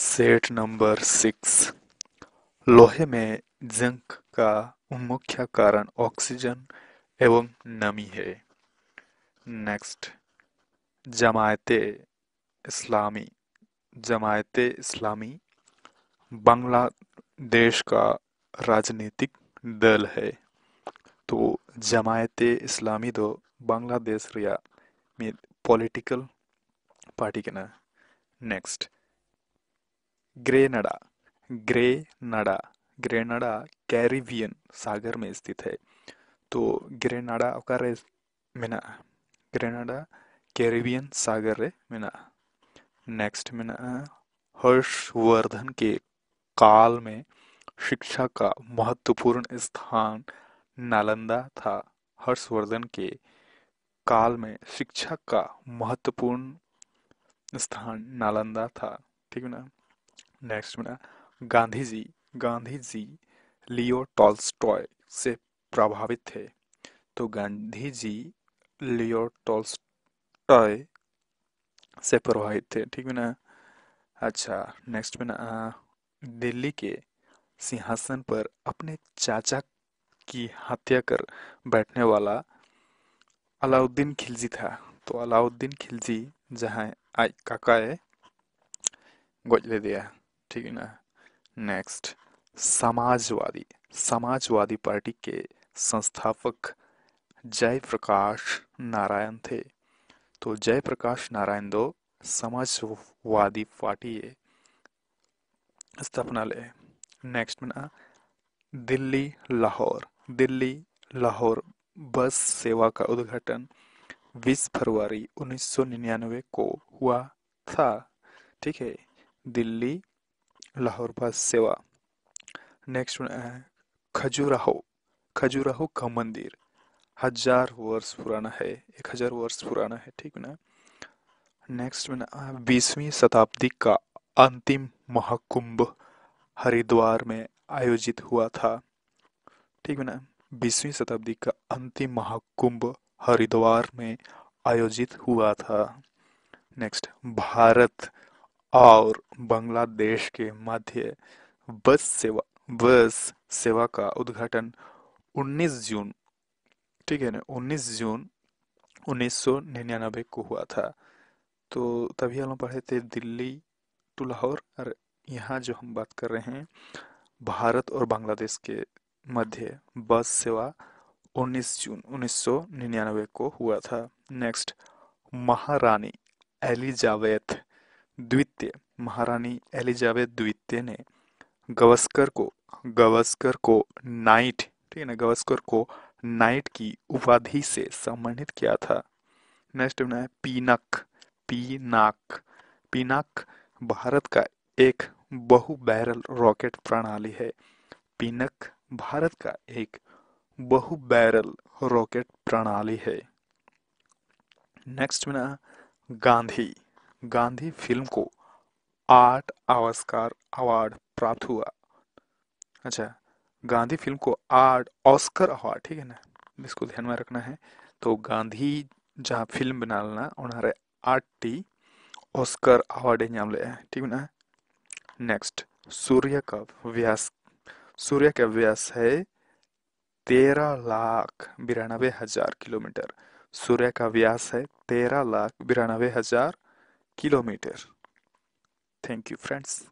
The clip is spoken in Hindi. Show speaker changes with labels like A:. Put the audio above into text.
A: सेट नंबर सिक्स लोहे में जंक का मुख्य कारण ऑक्सीजन एवं नमी है नेक्स्ट जमायत इस्लामी जमायत इस्लामी बांग्लादेश का राजनीतिक दल है तो जमायत इस्लामी दो तो बांग्लादेश रिया पॉलिटिकल पार्टी के ना next Grenada Grenada Grenada Caribbean सागर में स्थित है तो ग्रेनाडा का मिना ग्रेनाडा कैरिबियन सागर रे मिना नेक्स्ट मिना हर्षवर्धन के काल में शिक्षा का महत्वपूर्ण स्थान नालंदा था हर्षवर्धन के काल में शिक्षा का महत्वपूर्ण स्थान नालंदा था ठीक है ना नेक्स्ट बना गांधी जी गांधी जी लियो टॉल्स्टॉय से प्रभावित थे तो गांधी जी लियो टॉल्स्टॉय से प्रभावित थे ठीक है ना अच्छा नेक्स्ट में ना दिल्ली के सिंहासन पर अपने चाचा की हत्या कर बैठने वाला अलाउद्दीन खिलजी था तो अलाउद्दीन खिलजी जहाँ काका है गोज ले दिया ठीक है ना नेक्स्ट समाजवादी समाजवादी पार्टी के संस्थापक जयप्रकाश नारायण थे तो जयप्रकाश नारायण दो समाजवादी पार्टी स्थापना ले नेक्स्ट ना दिल्ली लाहौर दिल्ली लाहौर बस सेवा का उद्घाटन 20 फरवरी 1999 को हुआ था ठीक है दिल्ली लाहौर बस सेवा नेक्स्ट वन है खजुराहो खजुराहो का मंदिर हजार वर्ष पुराना है एक हजार वर्ष पुराना है ठीक ना नेक्स्ट में बीसवीं शताब्दी का अंतिम महाकुंभ हरिद्वार में आयोजित हुआ था ठीक है ना बीसवीं शताब्दी का अंतिम महाकुंभ हरिद्वार में आयोजित हुआ था नेक्स्ट भारत और बांग्लादेश के मध्य बस सेवा बस सेवा का उद्घाटन 19 जून ठीक है ना 19 जून 1999 को हुआ था तो तभी हम पढ़े थे दिल्ली टू लाहौर और यहाँ जो हम बात कर रहे हैं भारत और बांग्लादेश के मध्य बस सेवा 19 जून 1999 को हुआ था नेक्स्ट महारानी एलिजावेथ द्वितीय महारानी एलिजाबेथ द्वितीय ने गवस्कर को गवस्कर को नाइट ठीक है ना गवस्कर को नाइट की उपाधि से सम्मानित किया था नेक्स्ट है पीनक पीनाक पीनाक भारत का एक बहु बैरल रॉकेट प्रणाली है पीनक भारत का एक बहु बैरल रॉकेट प्रणाली है नेक्स्ट में ना गांधी गांधी फिल्म को आठ ऑस्कर अवार्ड प्राप्त हुआ अच्छा गांधी फिल्म को आठ ऑस्कर अवार्ड ठीक है ना इसको ध्यान में रखना है तो गांधी जहाँ फिल्म लेना उन्हारे आठ टी ऑस्कर अवार्ड नाम ले ठीक है नेक्स्ट सूर्य का व्यास सूर्य का व्यास है तेरह लाख बिरानवे हजार किलोमीटर सूर्य का व्यास है तेरह लाख बिरानवे हजार kilometer. Thank you, friends.